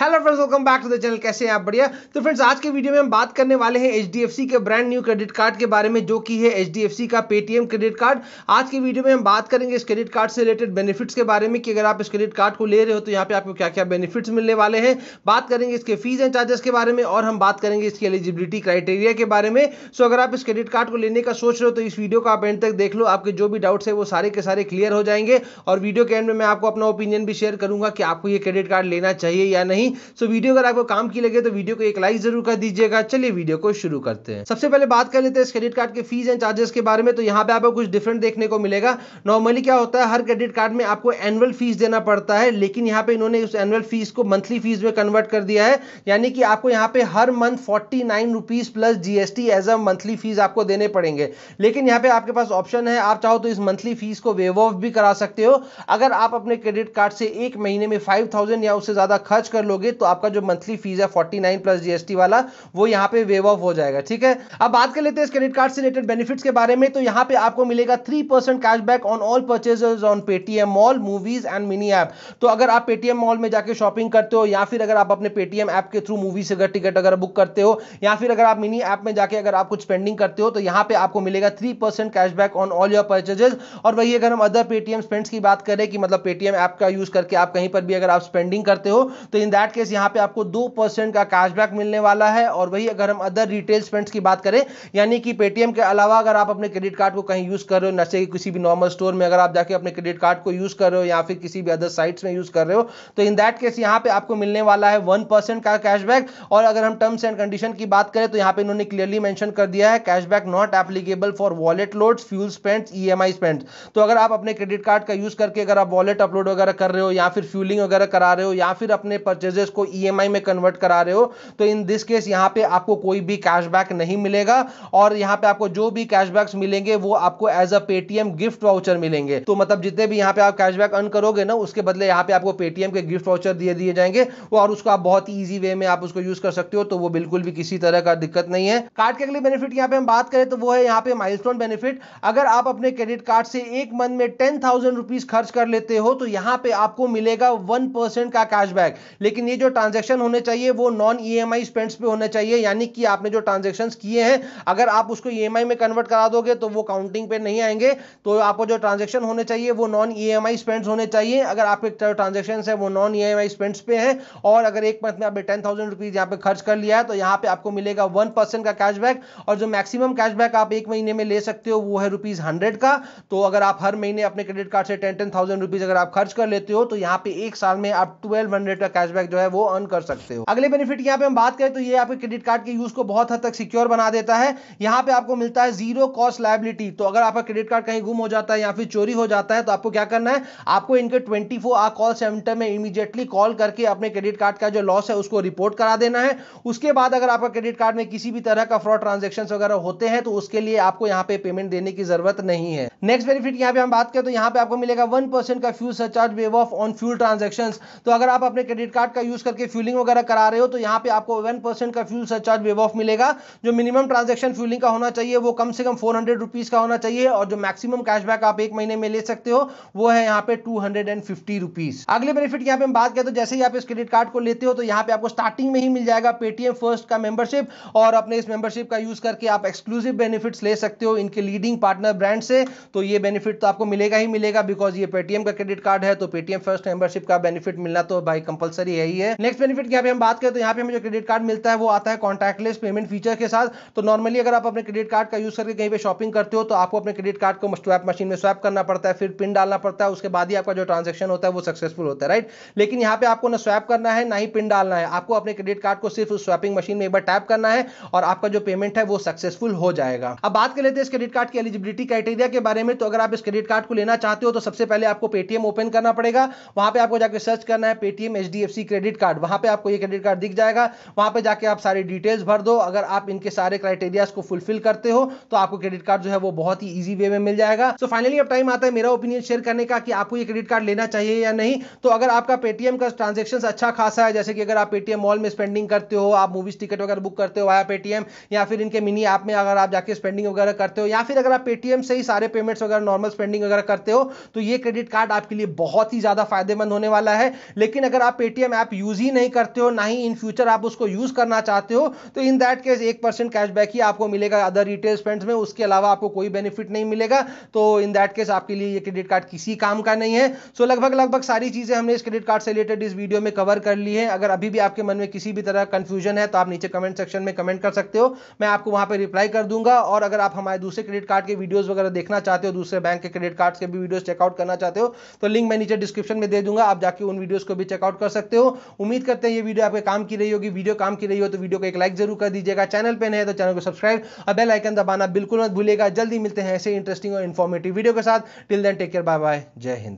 hello friends welcome back to the channel कैसे हैं आप बढ़िया तो फ्रेंड्स आज के वीडियो में हम बात करने वाले हैं एच के ब्रांड न्यू क्रेडिट कार्ड के बारे में जो कि है एच का पेटीएम क्रेडिट कार्ड आज के वीडियो में हम बात करेंगे इस क्रेडिट कार्ड से रिलेटेड बेनिफिट्स के बारे में कि अगर आप इस क्रेडिट कार्ड को ले रहे हो तो यहाँ पे आपको क्या क्या बेनिफिट्स मिलने वाले हैं बात करेंगे इसके फीस एंड चार्जेस के बारे में और हम बात करेंगे इसकी एलिजिबिलिटी क्राइटेरिया के बारे में सो अगर आप इस क्रेडिट कार्ड को लेने का सोच रहे हो तो इस वीडियो को आप एंड तक देख लो आपके जो भी डाउट्स है वो सारे के सारे क्लियर हो जाएंगे और वीडियो के एंड में मैं आपको अपना ओपिनियन भी शेयर करूंगा कि आपको ये क्रेडिट कार्ड लेना चाहिए या नहीं नहीं सो वीडियो अगर आपको काम की लगे तो वीडियो को एक लाइक जरूर कर दीजिएगा चलिए वीडियो को शुरू करते हैं सबसे पहले बात कर लेते हैं इस क्रेडिट कार्ड के फीस एंड चार्जेस के बारे में तो यहाँ पे आपको कुछ डिफरेंट देखने को मिलेगा नॉर्मली क्या होता है हर क्रेडिट कार्ड में आपको एनुअल फीस देना पड़ता है लेकिन यहाँ पे इन्होंने उस एनुअल फीस को मंथली फीस में कन्वर्ट कर दिया है यानी कि आपको यहाँ पे हर month forty nine rupees plus GST as a monthly fees आपको देने पड़ेंगे लेकिन यहाँ पे आपके पास ऑप्शन है आप चाहो तो इस मंथली फीस को वेव ऑफ भी करा सकते हो अगर आप अपने क्रेडिट कार्ड से एक महीने में फाइव थाउजेंड या उससे ज्यादा खर्च कर लो करोगे तो आपका जो मंथली फीस है फोर्टी नाइन प्लस जीएसटी वाला वो यहाँ पे वेव ऑफ हो जाएगा ठीक है अब बात कर लेते हैं इस क्रेडिट कार्ड से रिलेटेड बेनिफिट्स के बारे में तो यहाँ पे आपको मिलेगा three percent cashback on all purchase on Paytm mall movies and mini app तो अगर आप पेटीएम मॉल में जाकर शॉपिंग करते हो या फिर अगर आप अपने पेटीएम ऐप के थ्रू मूवीज अगर टिकट अगर बुक करते हो या फिर अगर आप मिनी ऐप में जाकर अगर आप कुछ स्पेंडिंग करते हो तो यहाँ पे आपको मिलेगा three percent cashback on all your purchases और वही अगर हम अदर पेटीएम स्पेंड्स की बात करें कि मतलब पेटीएम ऐप का यूज करके आप कहीं पर भी अगर आप स्पेंडिंग करते हो तो इन दैट दैट केस यहाँ पे आपको दो परसेंट का कैशबैक मिलने वाला है और वही अगर हम अदर रिटेल स्पेंड्स की बात करें यानी कि पेटीएम के अलावा अगर आप अपने क्रेडिट कार्ड को कहीं यूज़ कर रहे हो नशे किसी भी नॉर्मल स्टोर में अगर आप जाके अपने क्रेडिट कार्ड को यूज़ कर रहे हो या फिर किसी भी अदर साइट्स में यूज़ कर रहे हो तो इन दैट केस यहाँ पे आपको मिलने वाला है वन का कैशबैक और अगर हम टर्म्स एंड कंडीशन की बात करें तो यहाँ पे इन्होंने क्लियरली मैंशन कर दिया है cashback not applicable for wallet loads fuel spends E spends तो अगर आप अपने क्रेडिट कार्ड का यूज़ करके अगर आप वॉलेट अपलोड वगैरह कर रहे हो या फिर फ्यूलिंग वगैरह करा रहे हो या फिर अपने परचेज पर्चेजेस को ईएमआई e में कन्वर्ट करा रहे हो तो इन दिस केस यहां पे आपको कोई भी कैशबैक नहीं मिलेगा और यहां पे आपको जो भी कैशबैक्स मिलेंगे वो आपको as a Paytm gift voucher मिलेंगे तो मतलब जितने भी यहां पे आप कैशबैक अर्न करोगे ना उसके बदले यहां पे आपको पेटीएम के गिफ्ट वाउचर दिए दिए जाएंगे और उसको आप बहुत ही ईजी वे में आप उसको यूज कर सकते हो तो वो बिल्कुल भी किसी तरह का दिक्कत नहीं है कार्ड के अगले बेनिफिट यहाँ पे हम बात करें तो वो है यहाँ पे माइल बेनिफिट अगर आप अपने क्रेडिट कार्ड से एक मंथ में टेन थाउजेंड रुपीज खर्च कर लेते हो तो यहाँ पे आपको मिलेगा वन परसेंट का कैशबैक लेकिन लेकिन ये जो ट्रांजेक्शन होने चाहिए वो non E M I spends पे होने चाहिए यानी कि आपने जो ट्रांजेक्शन किए हैं अगर आप उसको ई एम आई में कन्वर्ट करा दोगे तो वो काउंटिंग पे नहीं आएंगे तो आपको जो ट्रांजेक्शन होने चाहिए वो non E M I spends होने चाहिए अगर आपके ट्रांजेक्शन है वो non E M I spends पे हैं और अगर एक मंथ में आपने टेन थाउजेंड रुपीज यहाँ पे खर्च कर लिया है तो यहाँ पे आपको मिलेगा वन परसेंट का कैशबैक और जो मैक्सिमम कैशबैक आप एक महीने में ले सकते हो वो है रुपीज हंड्रेड का तो अगर आप हर महीने अपने क्रेडिट कार्ड से टेन टेन थाउजेंड रुपीज अगर आप खर्च कर लेते हो तो यहाँ पे एक साल में आप ट्वेल्व हंड्रेड का कैशबैक जो है वो अर्न कर सकते हो अगले बेनिफिट यहाँ पे हम बात करें तो ये आपके क्रेडिट कार्ड के यूज को बहुत हद तक सिक्योर बना देता है यहाँ पे आपको मिलता है जीरो कॉस्ट लाइबिलिटी तो अगर आपका क्रेडिट कार्ड कहीं गुम हो जाता है या फिर चोरी हो जाता है तो आपको क्या करना है आपको इनके ट्वेंटी आवर कॉल सेंटर में इमीजिएटली कॉल करके अपने क्रेडिट कार्ड का जो लॉस है उसको रिपोर्ट करा देना है उसके बाद अगर आपका क्रेडिट कार्ड में किसी भी तरह का फ्रॉड ट्रांजेक्शन वगैरह होते हैं तो उसके लिए आपको यहाँ पे पेमेंट देने की जरूरत नहीं है नेक्स्ट बेनिफिट यहाँ पे हम बात करें तो यहाँ पे आपको मिलेगा वन परसेंट का fuel surcharge waive off on fuel transaction तो अगर आप अपने क्रेडिट कार्ड का यूज करके फ्यूलिंग वगैरह करा रहे हो तो यहाँ पे आपको वन परसेंट का फ्यूल सरचार्ज वेव ऑफ मिलेगा जो मिनिमम ट्रांजेक्शन फ्यूलिंग का होना चाहिए वो कम से कम फोर हंड्रेड रुपीज का होना चाहिए और जो मैक्सिमम कैशबैक आप एक महीने में ले सकते हो वो है यहाँ पे two hundred and fifty rupees अगले बेनिफिट यहाँ पे हम बात करें तो जैसे ही आप इस क्रेडिट कार्ड को लेते हो तो यहाँ पे आपको स्टार्टिंग में ही मिल जाएगा पेटीएम फर्स्ट का मेंबरशिप और अपने इस मेंबरशिप का यूज करके आप एक्सक्लूसिव बेनिफिट ले सकते हो इनके लीडिंग पार्टनर ब्रांड से तो ये बेनिफिट तो आपको मिलेगा ही मिलेगा बिकॉज ये पेटीएम का क्रेडिट कार्ड है तो पेटीएम फर्स्ट मेंबरशिप का बेनिफिट मिलना तो भाई कंपलसरी है यही है नेक्स्ट बेनिफिट यहाँ पे हम बात करें तो यहाँ पे हमें जो क्रेडिट कार्ड मिलता है वो आता है कॉन्टैक्टलेस पेमेंट फीचर के साथ तो नॉर्मली अगर आप अपने क्रेडिट कार्ड का यूज करके कहीं पे शॉपिंग करते हो तो आपको अपने क्रेडिट कार्ड को स्वैप मशीन में स्वैप करना पड़ता है फिर पिन डालना पड़ता है उसके बाद ही आपका जो ट्रांजेक्शन होता है वो सक्सेसफुल होता है राइट लेकिन यहाँ पे आपको ना स्वैप करना है ना ही पिन डालना है आपको अपने क्रेडिट कार्ड को सिर्फ उस स्वैपिंग मशीन में एक बार टैप करना है और आपका जो पेमेंट है वो सक्सेसफुल हो जाएगा अब बात कर लेते हैं इस क्रेडिट कार्ड की एलिजिबिलिटी क्राइटेरिया के बारे में तो अगर आप इस क्रेडिट कार्ड को लेना चाहते हो तो सबसे पहले आपको पेटीएम ओपन करना पड़ेगा वहां पर आपको जाकर सर्च करना है Paytm H D F C credit card वहां पे आपको ये क्रेडिट कार्ड दिख जाएगा वहां पे जाके आप सारी डिटेल्स भर दो अगर आप इनके सारे क्राइटेरियाज को फुलफिल करते हो तो आपको क्रेडिट कार्ड जो है वो बहुत ही ईजी वे में मिल जाएगा सो so फाइनली अब टाइम आता है मेरा ओपिनियन शेयर करने का कि आपको ये क्रेडिट कार्ड लेना चाहिए या नहीं तो अगर आपका पेटीएम का ट्रांजेक्शन अच्छा खासा है जैसे कि अगर आप पेटीएम मॉल में स्पेंडिंग करते हो आप मूवीज टिकट वगैरह बुक करते हो वाया पेटीएम या फिर इनके मिनी ऐप में अगर आप जाके स्पेंडिंग वगैरह करते हो या फिर अगर आप पेटीएम से ही सारे पेमेंट्स वगैरह नॉर्मल स्पेंडिंग वगैरह करते हो तो ये क्रेडिट कार्ड आपके लिए बहुत ही ज्यादा फायदेमंद होने वाला है लेकिन अगर आप पेटीएम ऐप आप यूज़ ही नहीं करते हो ना ही इन फ्यूचर आप उसको यूज़ करना चाहते हो तो इन दैट केस एक परसेंट कैशबैक ही आपको मिलेगा अदर रिटेल स्पेंड्स में उसके अलावा आपको कोई बेनिफिट नहीं मिलेगा तो इन दैट केस आपके लिए ये क्रेडिट कार्ड किसी काम का नहीं है सो so, लगभग लगभग सारी चीज़ें हमने इस क्रेडिट कार्ड से रिलेटेड इस वीडियो में कवर कर ली है अगर अभी भी आपके मन में किसी भी तरह कंफ्यूजन है तो आप नीचे कमेंट सेक्शन में कमेंट कर सकते हो मैं आपको वहां पर रिप्लाई कर दूंगा और अगर आप हमारे दूसरे क्रेडिट कार्ड के वीडियोज़ वगैरह देखना चाहते हो दूसरे बैंक के क्रेडिट कार्ड के भी वीडियो चेकआउट करना चाहते हो तो लिंक मैं नीचे डिस्क्रिप्शन में दे दूंगा आप जाके उन वीडियोज़ को भी चेकआउट कर सकते हो उम्मीद करते हैं ये वीडियो आपके काम की रही होगी वीडियो काम की रही हो तो वीडियो को एक लाइक जरूर कर दीजिएगा चैनल पर नए तो चैनल को सब्सक्राइब और बेल आइकन दबाना बिल्कुल मत भूलेगा जल्दी मिलते हैं ऐसे इंटरेस्टिंग और इन्फॉर्मेटिव वीडियो के साथ till then take care bye bye जय हिंद